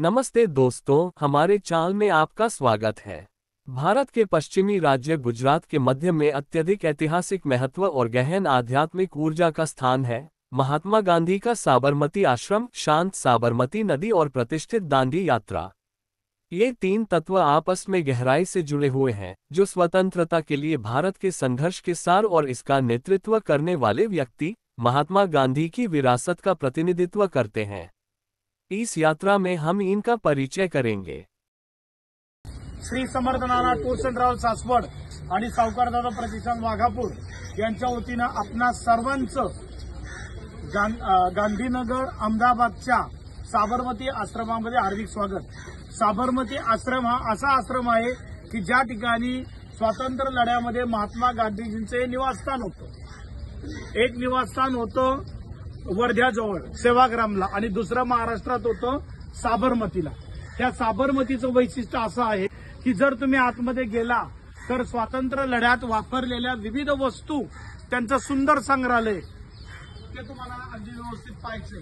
नमस्ते दोस्तों हमारे चाल में आपका स्वागत है भारत के पश्चिमी राज्य गुजरात के मध्य में अत्यधिक ऐतिहासिक महत्व और गहन आध्यात्मिक ऊर्जा का स्थान है महात्मा गांधी का साबरमती आश्रम शांत साबरमती नदी और प्रतिष्ठित दांडी यात्रा ये तीन तत्व आपस में गहराई से जुड़े हुए हैं जो स्वतंत्रता के लिए भारत के संघर्ष के सार और इसका नेतृत्व करने वाले व्यक्ति महात्मा गांधी की विरासत का प्रतिनिधित्व करते हैं इस यात्रा में हम इनका परिचय करेंगे श्री समर्थनाना तुळसनराव सासवड आणि सावकारदादा प्रतिष्ठान वाघापूर यांच्या वतीनं आपणा सर्वांचं गांधीनगर अहमदाबादच्या साबरमती आश्रम हार्दिक स्वागत साबरमती आश्रम हा आश्रम है कि ज्यादा स्वतंत्र स्वातंत्र्य लढ्यामध्ये महत्मा गांधीजींचं निवासस्थान होते एक निवासस्थान होते वर्ध्याजवळ सेवाग्रामला आणि दुसरं महाराष्ट्रात होतं साबरमतीला त्या साबरमतीचं वैशिष्ट्य असं आहे की जर तुम्ही आतमध्ये गेला तर स्वातंत्र्य लढ्यात वापरलेल्या विविध वस्तू त्यांचं सुंदर संग्रहालय ते तुम्हाला अगदी व्यवस्थित पाहिजे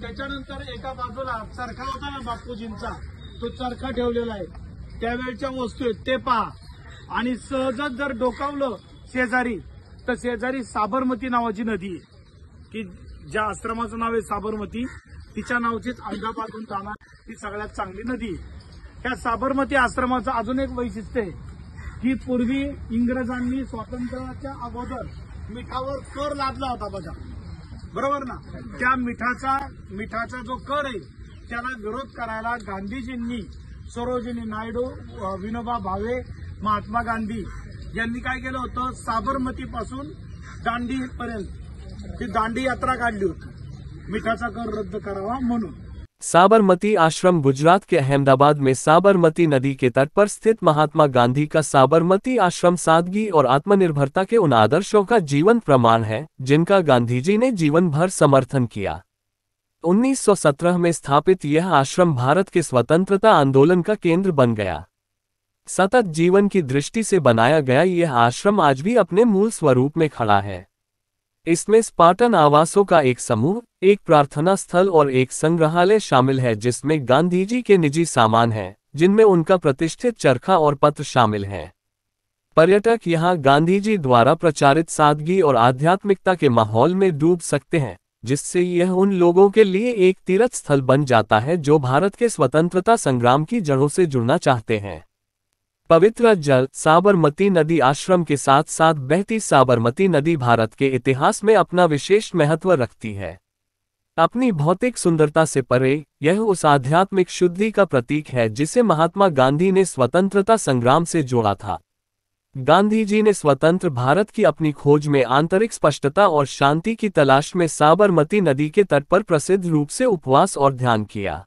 त्याच्यानंतर एका बाजूला चरखा होता ना बापूजींचा तो चरखा ठेवलेला आहे त्यावेळच्या वस्तू आहेत ते पहा आणि सहजच जर डोकावलं शेजारी तर शेजारी साबरमती नावाची नदी आहे की ज्या आश्रमाचं नाव आहे साबरमती तिच्या नावचीच अंगापासून जाणार ही सगळ्यात चांगली नदी या साबरमती आश्रमाचं अजून एक वैशिष्ट्य आहे की पूर्वी इंग्रजांनी स्वातंत्र्याच्या अगोदर मिठावर कर लादला होता बघा बरोबर ना त्या मिठाचा मिठाचा जो कर आहे त्याला विरोध करायला गांधीजींनी सरोजिनी नायडू विनोबा भावे महात्मा गांधी यांनी काय केलं होतं साबरमती पासून दांडी पर्यंत दांडी यात्रा का मिठाचा कर रद्द करावा साबरमती आश्रम गुजरात के अहमदाबाद में साबरमती नदी के तट पर स्थित महात्मा गांधी का साबरमती आश्रम सादगी और आत्मनिर्भरता के उन आदर्शों का जीवन प्रमाण है जिनका गांधी जी ने जीवन भर समर्थन किया 1917 में स्थापित यह आश्रम भारत के स्वतंत्रता आंदोलन का केंद्र बन गया सतत जीवन की दृष्टि से बनाया गया यह आश्रम आज भी अपने मूल स्वरूप में खड़ा है इसमें स्पार्टन आवासों का एक समूह एक प्रार्थना स्थल और एक संग्रहालय शामिल है जिसमें गांधी जी के निजी सामान हैं जिनमें उनका प्रतिष्ठित चरखा और पत्र शामिल हैं पर्यटक यहाँ गांधी जी द्वारा प्रचारित सादगी और आध्यात्मिकता के माहौल में डूब सकते हैं जिससे यह उन लोगों के लिए एक तीर्थ स्थल बन जाता है जो भारत के स्वतंत्रता संग्राम की जड़ों से जुड़ना चाहते हैं पवित्र जल साबरमती नदी आश्रम के साथ साथ बहती साबरमती नदी भारत के इतिहास में अपना विशेष महत्व रखती है अपनी भौतिक सुंदरता से परे यह उस आध्यात्मिक शुद्धि का प्रतीक है जिसे महात्मा गांधी ने स्वतंत्रता संग्राम से जोड़ा था गांधी जी ने स्वतंत्र भारत की अपनी खोज में आंतरिक स्पष्टता और शांति की तलाश में साबरमती नदी के तट पर प्रसिद्ध रूप से उपवास और ध्यान किया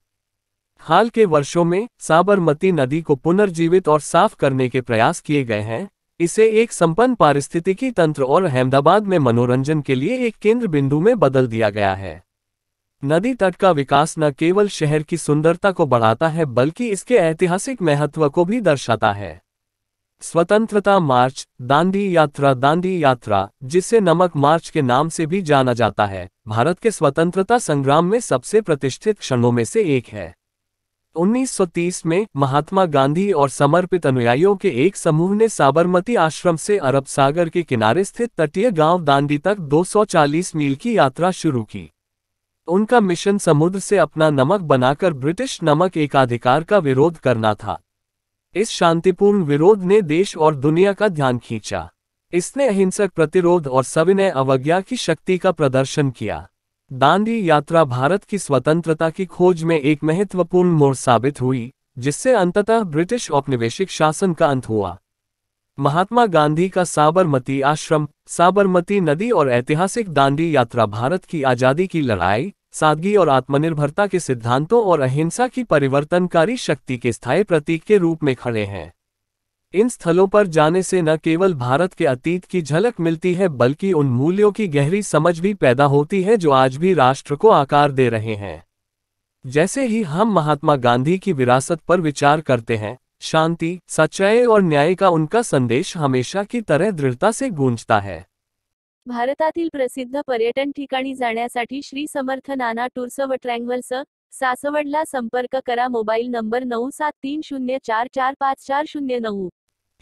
हाल के वर्षों में साबरमती नदी को पुनर्जीवित और साफ करने के प्रयास किए गए हैं इसे एक संपन्न पारिस्थितिकी तंत्र और अहमदाबाद में मनोरंजन के लिए एक केंद्र बिंदु में बदल दिया गया है नदी तट का विकास न केवल शहर की सुंदरता को बढ़ाता है बल्कि इसके ऐतिहासिक महत्व को भी दर्शाता है स्वतंत्रता मार्च दांडी यात्रा दांडी यात्रा जिसे नमक मार्च के नाम से भी जाना जाता है भारत के स्वतंत्रता संग्राम में सबसे प्रतिष्ठित क्षणों में से एक है 1930 में महात्मा गांधी और समर्पित अनुयायियों के एक समूह ने साबरमती आश्रम से अरब सागर के किनारे स्थित तटीय गांव दांडी तक 240 मील की यात्रा शुरू की उनका मिशन समुद्र से अपना नमक बनाकर ब्रिटिश नमक एकाधिकार का विरोध करना था इस शांतिपूर्ण विरोध ने देश और दुनिया का ध्यान खींचा इसने अहिंसक प्रतिरोध और सविनय अवज्ञा की शक्ति का प्रदर्शन किया दांडी यात्रा भारत की स्वतंत्रता की खोज में एक महत्वपूर्ण मोड़ साबित हुई जिससे अंततः ब्रिटिश औपनिवेशिक शासन का अंत हुआ महात्मा गांधी का साबरमती आश्रम साबरमती नदी और ऐतिहासिक दांडी यात्रा भारत की आज़ादी की लड़ाई सादगी और आत्मनिर्भरता के सिद्धांतों और अहिंसा की परिवर्तनकारी शक्ति के स्थायी प्रतीक के रूप में खड़े हैं इन स्थलों पर जाने से न केवल भारत के अतीत की झलक मिलती है बल्कि उन मूल्यों की गहरी समझ भी पैदा होती है जो आज भी राष्ट्र को आकार दे रहे हैं जैसे ही हम महात्मा गांधी की विरासत पर विचार करते हैं शांति सच्चाई और न्याय का उनका संदेश हमेशा की तरह दृढ़ता से गूंजता है भारतातील प्रसिद्ध पर्यटन ठिकाणी जाण्यासाठी श्री समर्थ नाना टूर्स व ट्रँगल्स सासवडला संपर्क करा मोबाईल नंबर नऊ सात तीन शून्य चार चार पाच चार शून्य नऊ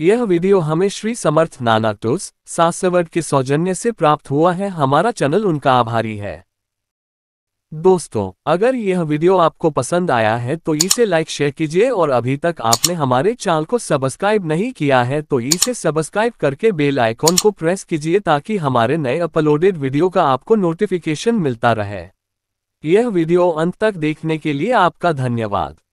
यह वीडियो हमें श्री समर्थ नाना टोस सासवर्ड के सौजन्य से प्राप्त हुआ है हमारा चैनल उनका आभारी है दोस्तों अगर यह वीडियो आपको पसंद आया है तो इसे लाइक शेयर कीजिए और अभी तक आपने हमारे चैनल को सब्सक्राइब नहीं किया है तो इसे सब्सक्राइब करके बेल आइकॉन को प्रेस कीजिए ताकि हमारे नए अपलोडेड वीडियो का आपको नोटिफिकेशन मिलता रहे यह वीडियो अंत तक देखने के लिए आपका धन्यवाद